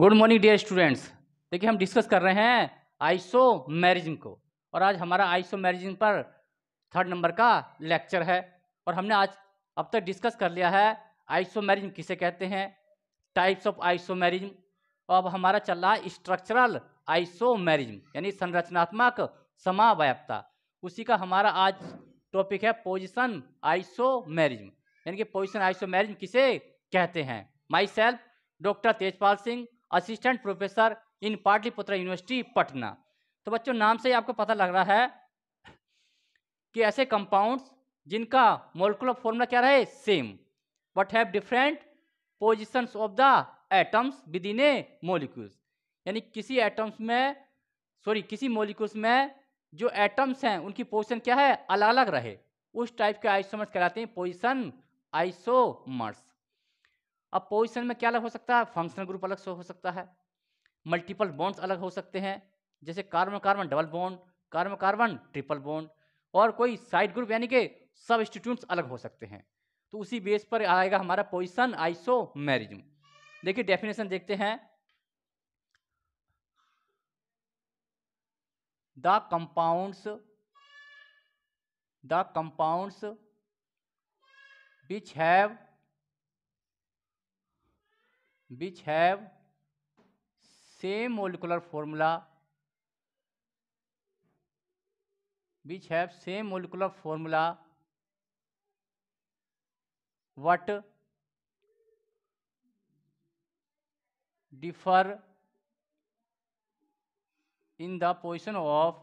good morning dear students देखिए हम discuss कर रहे हैं आइसो मैरिजिंग को और आज हमारा आइसो मैरिजिंग पर थर्ड नंबर का लेक्चर है और हमने आज अब तक डिस्कस कर लिया है आइसो मैरिजिंग किसे कहते हैं टाइप्स ऑफ आइसो मैरिजिंग और अब हमारा चल रहा है स्ट्रक्चरल आइसो मैरिजिंग यानी संरचनात्मक समावयवता उसी का हमारा आज टॉपिक है पोजिशन आइसो मैरिजिंग यानी कि पोजिशन आइसो मैरिजिंग किसे कहते हैं myself doctor Tejpal Singh assistant professor in Pataliputra university Patna तो बच्चों नाम से ही आपको पता लग रहा है कि ऐसे कंपाउंड्स जिनका मोलकुलर फॉर्मूला क्या रहे same but have different positions of the atoms within a molecules यानी किसी एटम्स में सॉरी किसी मोलिक्यूल्स में जो एटम्स हैं उनकी पोजिशन क्या है अलग अलग रहे उस टाइप के आइसोमर्स कहलाते हैं पोजिशन आइसोमर्स अब पोजिशन में क्या अलग हो सकता है फंक्शनल ग्रुप अलग हो सकता है मल्टीपल बॉन्ड्स अलग हो सकते हैं जैसे carbon carbon double bond carbon carbon triple bond और कोई साइड ग्रुप यानी कि सब इंस्टीट्यूट्स अलग हो सकते हैं तो उसी बेस पर आएगा हमारा पोजिशन आइसो मैरिजम देखिए डेफिनेशन देखते हैं the compounds the compounds which have which have same molecular formula which have same molecular formula what differ in the position of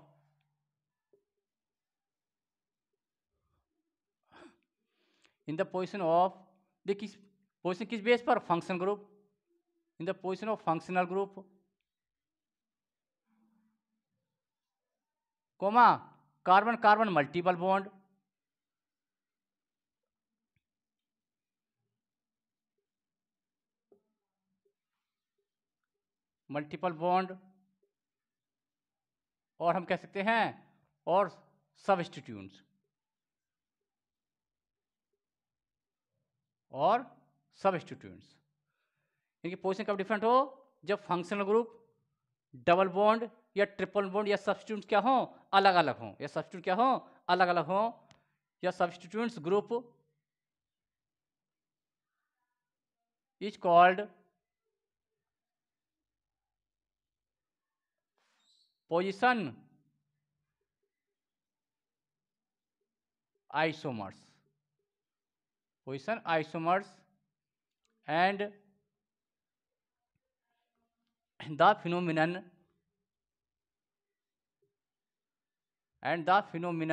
in the position of देखिए क्वेश्चन किस base पर function group in the position of functional group comma carbon carbon multiple bond multiple bond और हम कह सकते हैं और सब सबस्टिट्यूंट्स और सब सबस्टिट्यूंट्स इनकी पोजिशन कब डिफरेंट हो जब फंक्शनल ग्रुप डबल बॉन्ड या ट्रिपल बॉन्ड या सब्सिट्यूट क्या हों अलग अलग हों या सब्सिट्यूट क्या हों अलग अलग हों या substituents group is called position isomers position isomers and the phenomenon and the phenomenon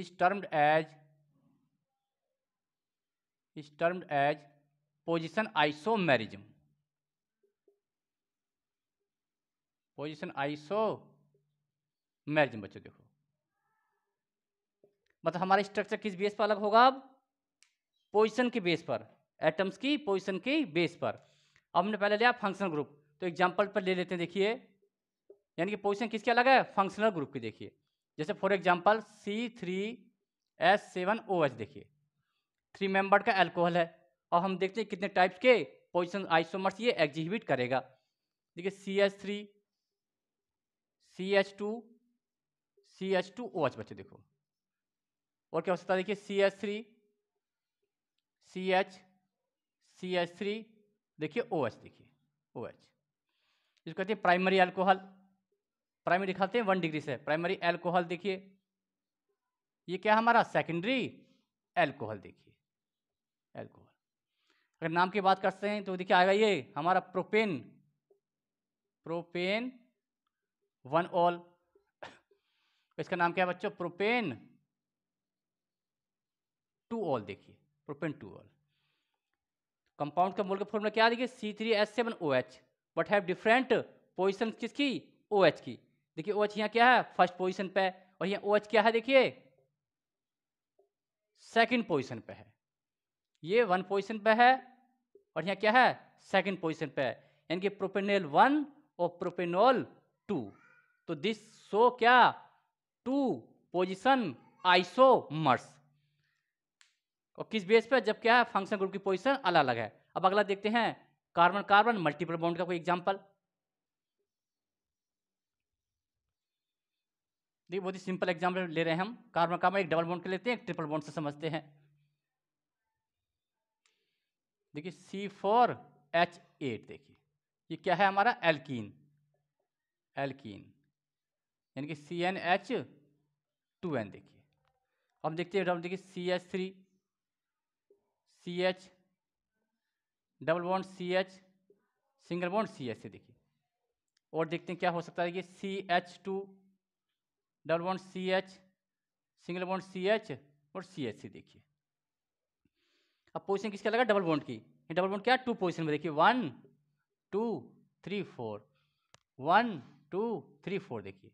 is termed as is termed as position isomerism position isomerism बच्चों देखो मतलब हमारा स्ट्रक्चर किस बेस पर अलग होगा अब पोजिशन के बेस पर एटम्स की पोजिशन की बेस पर अब हमने पहले लिया फंक्शनल ग्रुप तो एग्जाम्पल पर ले लेते हैं देखिए यानी कि पोजिशन किसके अलग है फंक्शनल ग्रुप की देखिए जैसे for example C three S seven O H देखिए थ्री मेंबर का एल्कोहल है और हम देखते हैं कितने टाइप्स के पोजिशन आइसोमर्स ये एग्जिबिट करेगा देखिए C H three C H two C H two O H बच्चे देखो और क्या हो सकता है देखिए C H three C H C H three देखिए ओ एच देखिए ओ एच इसको कहते हैं प्राइमरी अल्कोहल प्राइमरी दिखाते हैं वन डिग्री से प्राइमरी एल्कोहल देखिए ये क्या हमारा सेकेंडरी एल्कोहल देखिए एल्कोहल अगर नाम की बात करते हैं तो देखिए आएगा ये हमारा प्रोपेन प्रोपेन वन ऑल इसका नाम क्या है बच्चों प्रोपेन टू ऑल देखिए प्रोपेन टू ऑल कंपाउंड का मोल का फॉर्मूला क्या देखिए C three S seven O H but have different position किसकी ओ OH एच की देखिए ओ OH एच यहाँ क्या है फर्स्ट पोजिशन पे और यहाँ ओ OH एच क्या है देखिए सेकेंड पोजिशन पे है ये वन पोजिशन पे है और यहाँ क्या है सेकंड पोजिशन पे है यानी कि प्रोपेनोल वन और प्रोपेनोल टू तो दिस सो क्या टू पोजिशन आइसोमर्स और किस बेस पर जब क्या है फंक्शन ग्रुप की पोजिशन अलग अलग है अब अगला देखते हैं कार्बन कार्बन मल्टीपल बॉन्ड का कोई एग्जाम्पल देखिए बहुत ही सिंपल एग्जाम्पल ले रहे हैं हम कार्बन कार्बन एक डबल बॉन्ड के लेते हैं एक ट्रिपल बॉन्ड से समझते हैं देखिए सी फोर एच एट देखिए ये क्या है हमारा एल्कीन एल्कीन यानी कि C N H two N देखिए अब देखते हैं देखिए C H three C H double bond C H single bond C H से देखिए और देखते हैं क्या हो सकता है कि C H two double bond C H single bond C H और सी एच से देखिए अब पोजिशन किसका लगा डबल बॉन्ड की डबल बॉन्ड क्या टू पोजिशन में देखिए one two three four one two three four देखिए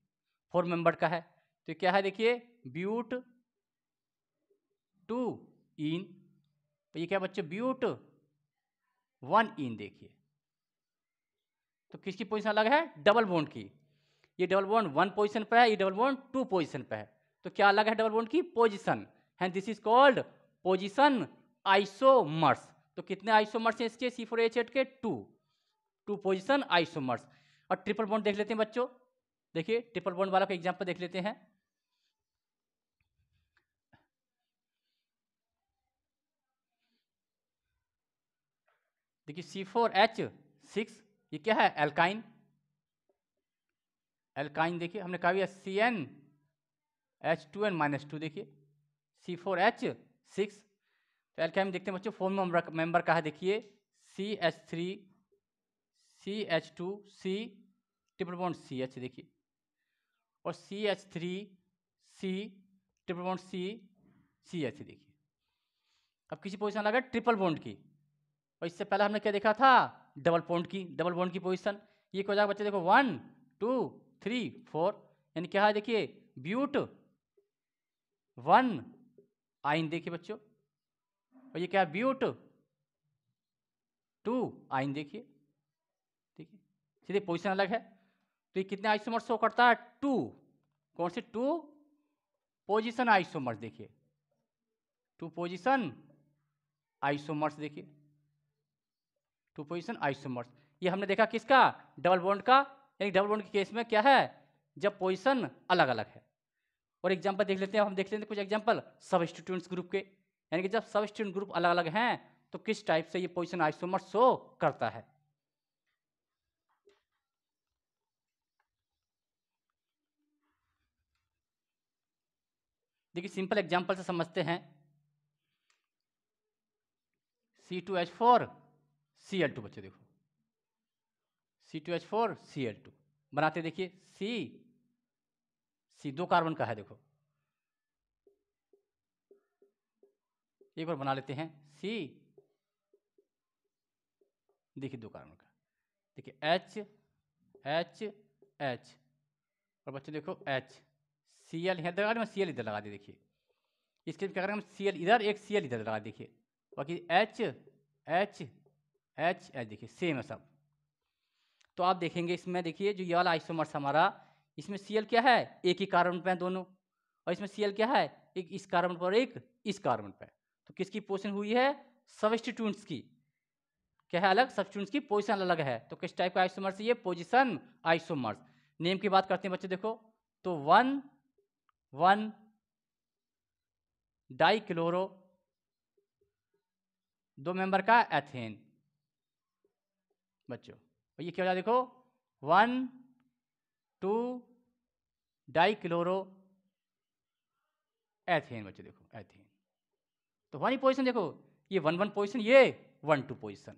फोर मेंबर का है तो क्या है देखिए ब्यूट टू इन तो ये क्या बच्चे ब्यूट वन इन देखिए तो किसकी पोजीशन अलग है डबल बोन्ड की ये डबल बोन्ड वन पोजीशन पर है ये डबल बोन्ड टू पोजीशन पर है तो क्या अलग है डबल बोन्ड की position and this is called position isomers तो कितने आइसोमर्स हैं इसके सी फोर एच एट के टू टू पोजिशन आइसोमर्स और ट्रिपल बोन्ड देख लेते हैं बच्चों देखिए ट्रिपल बोन्ड वाला का एग्जाम्पल देख लेते हैं देखिए सी फोर एच सिक्स ये क्या है एल्काइन एल्काइन देखिए हमने कहा भी C N H two N minus two देखिए सी फोर एच सिक्स तो एल्काइन देखते हैं बच्चों फोन मेंबर मेंबर का है देखिए C H three C H two C triple bond C H देखिए और C H three C triple bond C C H देखिए अब किसी पोजिशन लगा ट्रिपल बॉन्ड की और इससे पहले हमने क्या देखा था डबल पॉइंट की डबल बॉन्ड की पोजिशन ये क्या हो जाएगा बच्चे देखो वन टू थ्री फोर यानी क्या है देखिए ब्यूट वन आइन देखिए बच्चों और ये क्या है ब्यूट टू आइन देखिए ठीक है सीधे पोजिशन अलग है तो ये कितने आइसोमर्स शो करता है टू कौन से टू पोजिशन आइसोमर्स देखिए टू पोजिशन आइसोमर्स देखिए टू पोजिशन आइसोमर्स ये हमने देखा किसका डबल बॉन्ड का यानी डबल बॉन्ड के केस में क्या है जब पोजिशन अलग अलग है और एग्जाम्पल देख लेते हैं हम देख लेते हैं कुछ एग्जाम्पल सब स्टूडेंट्स ग्रुप के यानी कि जब सब स्टूडेंट ग्रुप अलग अलग हैं तो किस टाइप से ये पोजिशन आइसोमर शो करता है देखिए सिंपल एग्जाम्पल से समझते हैं C two H four C L two बच्चे देखो C two H four C L two बनाते देखिए सी सी दो कार्बन का है देखो एक बार बना लेते हैं सी देखिए दो कार्बन का देखिए एच एच एच और बच्चे देखो एच सी एल यहाँ लगा सी एल इधर लगा दे देखिए इसके क्या करेंगे हम सी एल इधर एक सी एल इधर लगा देखिए बाकी एच एच एच एच देखिए सेम है सब तो आप देखेंगे इसमें देखिए जो ये वाला आइसोमर्स हमारा इसमें सी क्या है एक ही कार्बन पर दोनों और इसमें सी क्या है एक इस कार्बन पर एक इस कार्बन पर तो किसकी पोजिशन हुई है सबस्टिट्यूंट्स की क्या है अलग सबस्टिट्यूंट्स की पोजिशन अलग है तो किस टाइप का आइसोमर्स ये पोजिशन आइसोमर्स नेम की बात करते हैं बच्चे देखो तो वन वन डाई क्लोरो दो मेंबर का एथेन बच्चों और ये क्या हो जाए देखो one two dichloro ethane बच्चों देखो एथेन तो वन ही पोजिशन देखो ये वन वन पोजिशन ये वन टू पोजिशन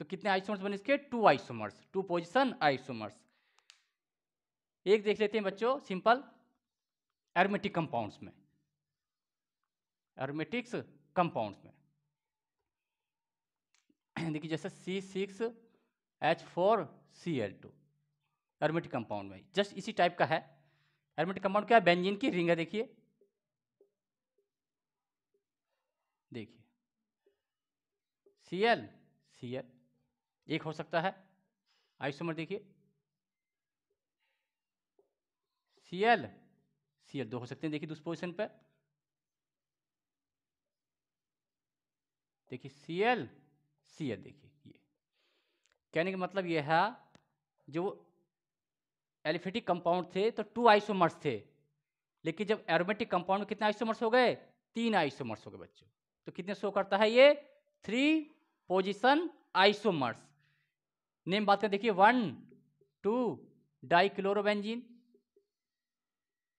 तो कितने आइसोमर्स बने इसके two isomers two position isomers एक देख लेते हैं बच्चों सिंपल एरोमेटिक कंपाउंड्स में एरोमेटिक्स कंपाउंड्स में देखिए जैसे C six H four C L to aromatic compound में जस्ट इसी टाइप का है एरोमेटिक कंपाउंड क्या है बेंजीन की रिंग है देखिए देखिए सी एल सी एल एक हो सकता है आइसोमर देखिए सी एल सी एल दो हो सकते हैं देखिए दूसरी पोजिशन पर देखिए सी एल सी एल देखिए कहने का मतलब यह है जो एलिफेटिक कंपाउंड थे तो टू आइसोमर्स थे लेकिन जब एरोमेटिक कंपाउंड में कितने आइसोमर्स हो गए तीन आइसोमर्स हो गए बच्चों तो कितने शो करता है ये थ्री पोजिशन आइसोमर्स नेम बात कर देखिए वन टू डाइक्लोरोबेंजीन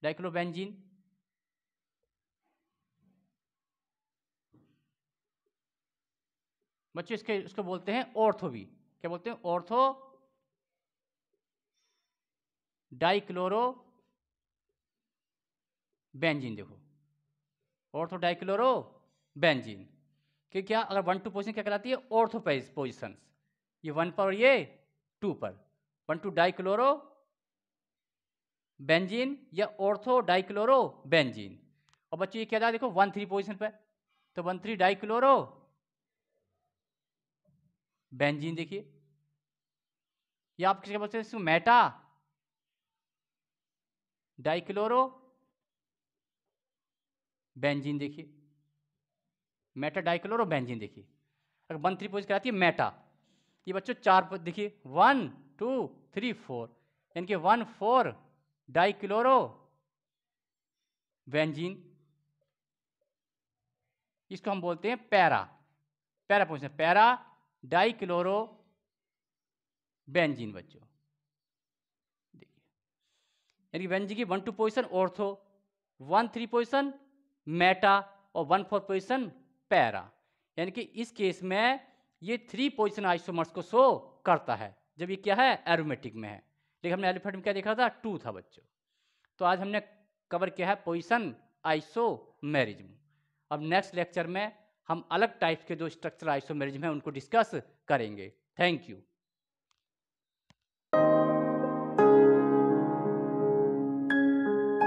डाइक्लोरोबेंजीन बच्चों इसके इसको बोलते हैं ऑर्थोवी क्या बोलते हैं ऑर्थो डाइक्लोरो बेंजीन देखो ऑर्थो डाइक्लोरो बेंजीन कि क्या अगर वन टू पोजिशन क्या कहलाती है ऑर्थो पोजिशन ये वन पर और ये टू पर वन टू डाइक्लोरो बेंजीन या ऑर्थो डाइक्लोरो बेंजीन और बच्चों ये क्या था देखो वन थ्री पोजिशन पर तो वन थ्री डाइक्लोरो बेंजीन देखिए ये आप क्या बोलते हैं मेटा डाइक्लोरो बेंजीन देखिए मेटा डाइक्लोरो बेंजीन देखिए अगर वन थ्री पोज कराती है मेटा ये बच्चों चार देखिए वन टू थ्री फोर यानी कि वन फोर डाइक्लोरो बेंजीन इसको हम बोलते हैं para para position para dichloro benzene बच्चों देखिए यानी बेंजीन की one two position ortho one three position meta और वन फोर पोजिशन पैरा यानी कि इस केस में ये थ्री पोजिशन आइसोमर्स को शो करता है जब ये क्या है एरोमेटिक में है लेकिन हमने एलिफेंट में क्या देखा था टू था बच्चों तो आज हमने कवर किया है पोजिशन आइसोमेरिज्म अब नेक्स्ट लेक्चर में हम अलग टाइप के जो स्ट्रक्चर आइसोमेरिज्म हैं उनको डिस्कस करेंगे थैंक यू